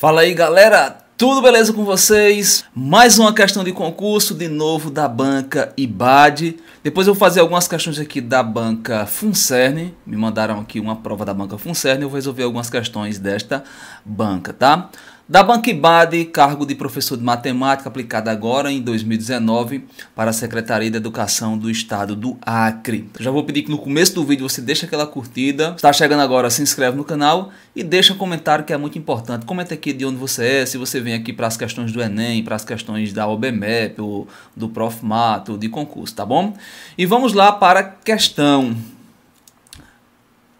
Fala aí galera, tudo beleza com vocês? Mais uma questão de concurso de novo da banca IBAD. Depois eu vou fazer algumas questões aqui da banca Funcerne. Me mandaram aqui uma prova da banca Funcerne, eu vou resolver algumas questões desta banca, tá? Da Banquibade, cargo de professor de matemática aplicado agora em 2019 para a Secretaria de Educação do Estado do Acre. Então, já vou pedir que no começo do vídeo você deixe aquela curtida. Está chegando agora, se inscreve no canal e deixa um comentário que é muito importante. Comenta aqui de onde você é, se você vem aqui para as questões do Enem, para as questões da OBMEP, ou do Prof. Mato, de concurso, tá bom? E vamos lá para a questão.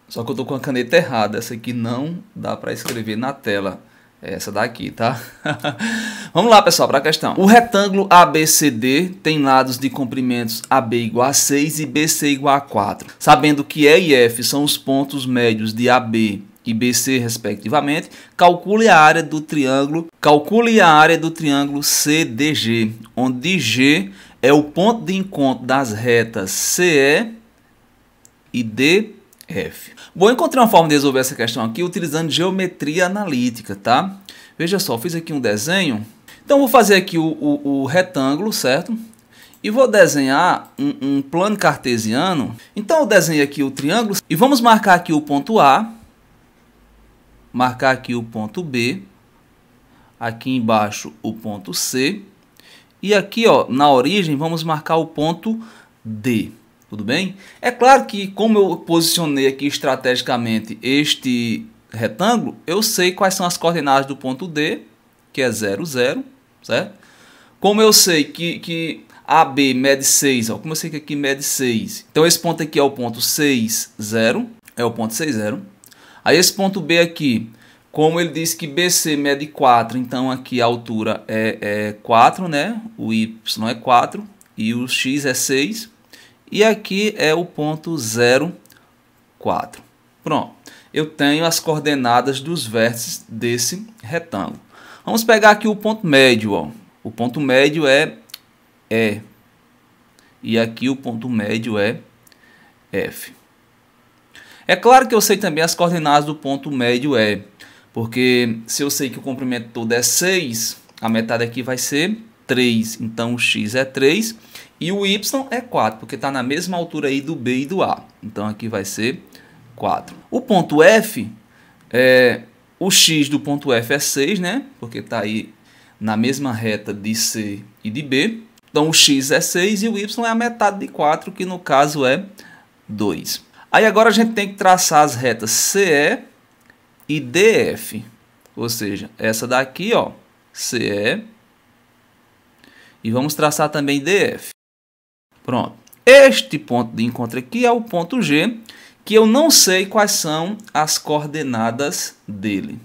Só que eu tô com a caneta errada, essa aqui não dá para escrever na tela. É essa daqui, tá? Vamos lá, pessoal, para a questão. O retângulo ABCD tem lados de comprimentos AB igual a 6 e BC igual a 4. Sabendo que E e F são os pontos médios de AB e BC, respectivamente, calcule a área do triângulo, calcule a área do triângulo CDG, onde G é o ponto de encontro das retas CE e DE. F. Bom, encontrei uma forma de resolver essa questão aqui utilizando geometria analítica, tá? Veja só, fiz aqui um desenho. Então vou fazer aqui o, o, o retângulo, certo? E vou desenhar um, um, plano cartesiano. Então eu desenhei aqui o triângulo e vamos marcar aqui o ponto A. Marcar aqui o ponto B. Aqui embaixo o ponto C. E aqui ó, na origem vamos marcar o ponto D. Tudo bem? É claro que, como eu posicionei aqui estrategicamente este retângulo, eu sei quais são as coordenadas do ponto D, que é 0, 0, certo? Como eu sei que, que AB mede 6, ó, como eu sei que aqui mede 6, então esse ponto aqui é o ponto 6, 0, é o ponto 6, 0. Aí esse ponto B aqui, como ele disse que BC mede 4, então aqui a altura é, é 4, né? O Y é 4 e o X é 6. E aqui é o ponto 0, 4. Pronto, eu tenho as coordenadas dos vértices desse retângulo. Vamos pegar aqui o ponto médio. Ó. O ponto médio é E. E aqui o ponto médio é F. É claro que eu sei também as coordenadas do ponto médio E. Porque se eu sei que o comprimento todo é 6, a metade aqui vai ser 3. Então, o x é 3 e o y é 4, porque está na mesma altura aí do b e do a. Então, aqui vai ser 4. O ponto F, é, o x do ponto F é 6, né? Porque está aí na mesma reta de C e de B. Então, o x é 6 e o y é a metade de 4, que no caso é 2. Aí agora a gente tem que traçar as retas CE e DF. Ou seja, essa daqui, ó, CE e vamos traçar também DF. Pronto. Este ponto de encontro aqui é o ponto G, que eu não sei quais são as coordenadas dele.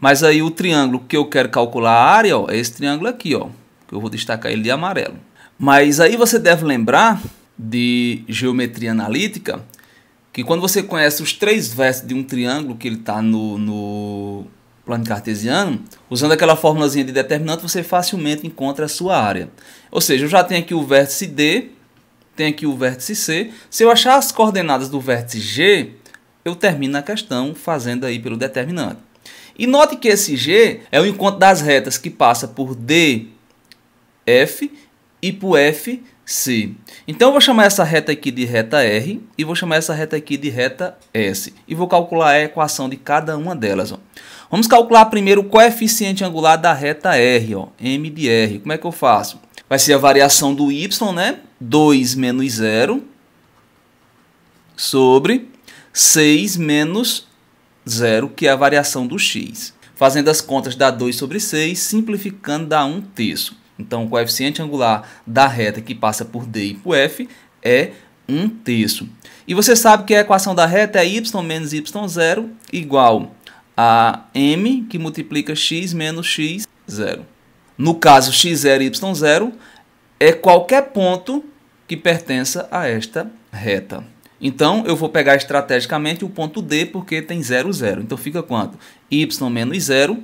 Mas aí o triângulo que eu quero calcular a área ó, é esse triângulo aqui, ó, que eu vou destacar ele de amarelo. Mas aí você deve lembrar de geometria analítica que quando você conhece os três vértices de um triângulo que ele está no, no plano cartesiano, usando aquela formulazinha de determinante, você facilmente encontra a sua área. Ou seja, eu já tenho aqui o vértice D, tenho aqui o vértice C. Se eu achar as coordenadas do vértice G, eu termino a questão fazendo aí pelo determinante. E note que esse G é o encontro das retas que passa por D, F e por F, C. Então eu vou chamar essa reta aqui de reta R e vou chamar essa reta aqui de reta S. E vou calcular a equação de cada uma delas. Ó. Vamos calcular primeiro o coeficiente angular da reta R, ó, m de R. Como é que eu faço? Vai ser a variação do y, né? 2 menos 0 sobre 6 menos 0, que é a variação do x. Fazendo as contas dá 2 sobre 6, simplificando dá 1 terço. Então, o coeficiente angular da reta que passa por D e por F é 1 terço. E você sabe que a equação da reta é y menos y0 igual a m que multiplica x menos x, zero. No caso x0 e y0, é qualquer ponto que pertença a esta reta. Então, eu vou pegar estrategicamente o ponto D, porque tem 0, 0. Então, fica quanto? y menos 0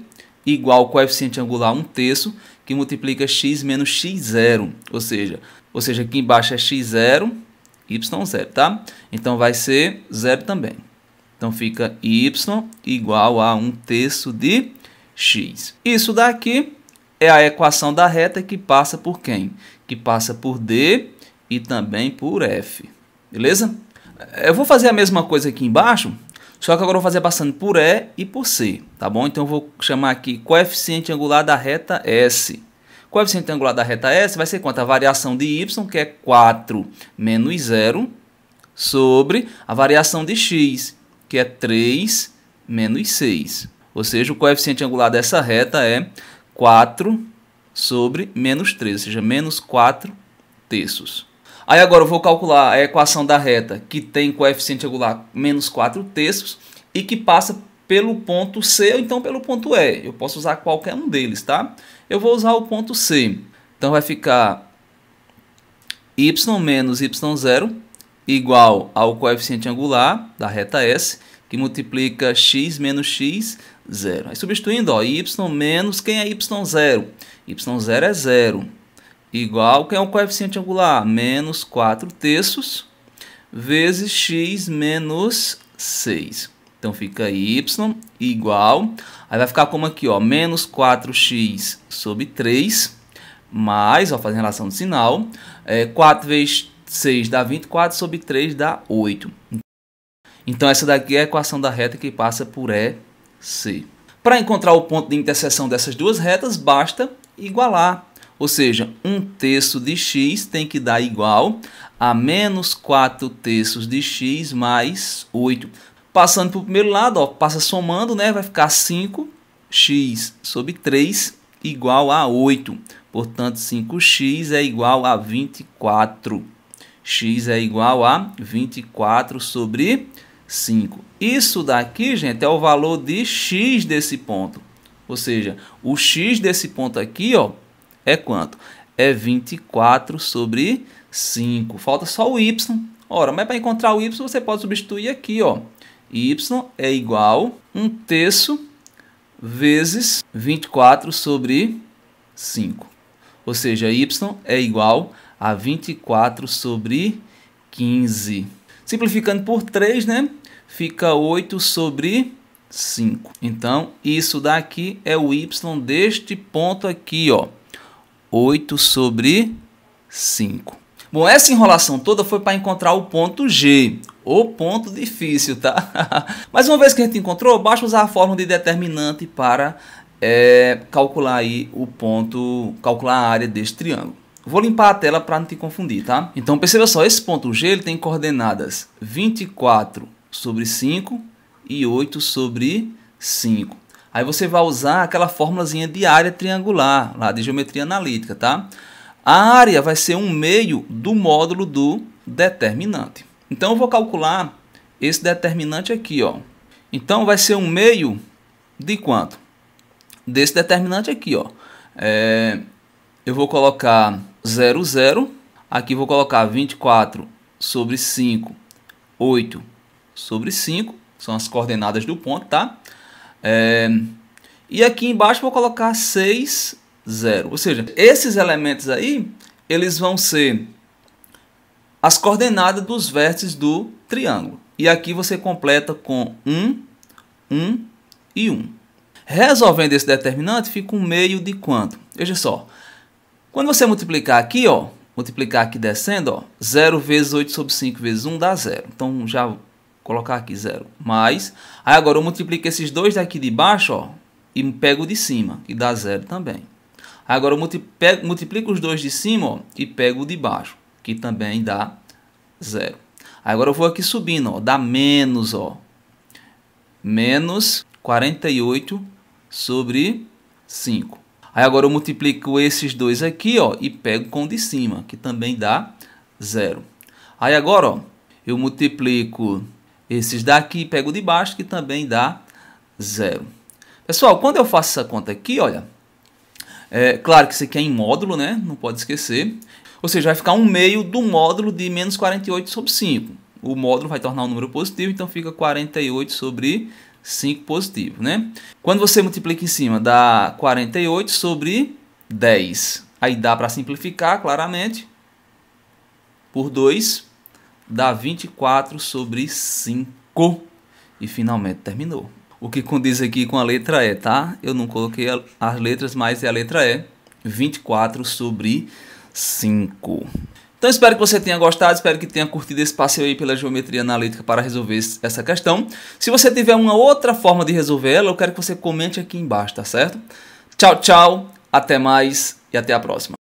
igual ao coeficiente angular 1 terço, que multiplica x menos x0. Ou seja, ou seja, aqui embaixo é x0, y0, tá? Então, vai ser 0 também. Então fica y igual a 1 terço de x. Isso daqui é a equação da reta que passa por quem? Que passa por D e também por F. Beleza? Eu vou fazer a mesma coisa aqui embaixo, só que agora eu vou fazer passando por E e por C, tá bom? Então eu vou chamar aqui coeficiente angular da reta S. Coeficiente angular da reta S vai ser quanto? A variação de Y, que é 4 menos 0, sobre a variação de X, que é 3 menos 6. Ou seja, o coeficiente angular dessa reta é 4 sobre menos 3, ou seja, menos 4 terços. Aí agora eu vou calcular a equação da reta que tem coeficiente angular menos 4 terços e que passa pelo ponto C ou então pelo ponto E. Eu posso usar qualquer um deles, tá? Eu vou usar o ponto C. Então vai ficar y menos y0 igual ao coeficiente angular da reta S, que multiplica x menos x, zero. Aí substituindo, ó, y menos quem é y zero? y zero é zero. Igual, quem é o coeficiente angular? Menos 4 terços vezes x menos 6. Então fica y igual, aí vai ficar como aqui, ó, menos 4x sobre 3, mais, ó, fazendo relação de sinal, é, 4 vezes 6 dá 24 sobre 3 dá 8. Então essa daqui é a equação da reta que passa por EC. Para encontrar o ponto de interseção dessas duas retas, basta igualar. Ou seja, 1 terço de x tem que dar igual a menos 4 terços de x mais 8. Passando para o primeiro lado, ó, passa somando, né, vai ficar 5x sobre 3 igual a 8. Portanto, 5x é igual a 24 x é igual a 24 sobre 5. Isso daqui, gente, é o valor de x desse ponto. Ou seja, o x desse ponto aqui ó, é quanto? É 24 sobre 5. Falta só o y. Ora, mas para encontrar o y, você pode substituir aqui. Ó. y é igual a 1 terço vezes 24 sobre 5. Ou seja, y é igual a a 24 sobre 15. Simplificando por 3, né? Fica 8 sobre 5. Então, isso daqui é o y deste ponto aqui, ó. 8 sobre 5. Bom, essa enrolação toda foi para encontrar o ponto G, o ponto difícil, tá? Mas uma vez que a gente encontrou, basta usar a fórmula de determinante para é, calcular aí o ponto, calcular a área deste triângulo. Vou limpar a tela para não te confundir, tá? Então perceba só, esse ponto G ele tem coordenadas 24 sobre 5 e 8 sobre 5. Aí você vai usar aquela formulazinha de área triangular, lá de geometria analítica, tá? A área vai ser um meio do módulo do determinante. Então eu vou calcular esse determinante aqui, ó. Então vai ser um meio de quanto? Desse determinante aqui, ó. É, eu vou colocar 0, 0. Aqui vou colocar 24 sobre 5, 8 sobre 5. São as coordenadas do ponto, tá? É... E aqui embaixo vou colocar 6, 0. Ou seja, esses elementos aí, eles vão ser as coordenadas dos vértices do triângulo. E aqui você completa com 1, 1 e 1. Resolvendo esse determinante, fica um meio de quanto? Veja só, quando você multiplicar aqui, ó, multiplicar aqui descendo, ó, 0 vezes 8 sobre 5 vezes 1 dá 0. Então já vou colocar aqui 0. Mais. Aí agora eu multiplico esses dois daqui de baixo, ó, e pego o de cima, que dá 0 também. agora eu multiplico, multiplico os dois de cima, ó, e pego o de baixo, que também dá 0. Agora eu vou aqui subindo, ó, dá menos, ó. Menos 48 sobre 5. Aí agora eu multiplico esses dois aqui, ó, e pego com o de cima, que também dá zero. Aí agora, ó, eu multiplico esses daqui e pego de baixo, que também dá zero. Pessoal, quando eu faço essa conta aqui, olha, é claro que isso aqui é em módulo, né? Não pode esquecer. Ou seja, vai ficar um meio do módulo de menos 48 sobre 5. O módulo vai tornar o um número positivo, então fica 48 sobre 5. 5 positivo, né? Quando você multiplica em cima, dá 48 sobre 10. Aí dá para simplificar, claramente, por 2, dá 24 sobre 5. E finalmente terminou. O que condiz aqui com a letra E, tá? Eu não coloquei as letras, mas é a letra E. 24 sobre 5. Então espero que você tenha gostado, espero que tenha curtido esse passeio aí pela geometria analítica para resolver essa questão. Se você tiver uma outra forma de resolver ela, eu quero que você comente aqui embaixo, tá certo? Tchau, tchau, até mais e até a próxima.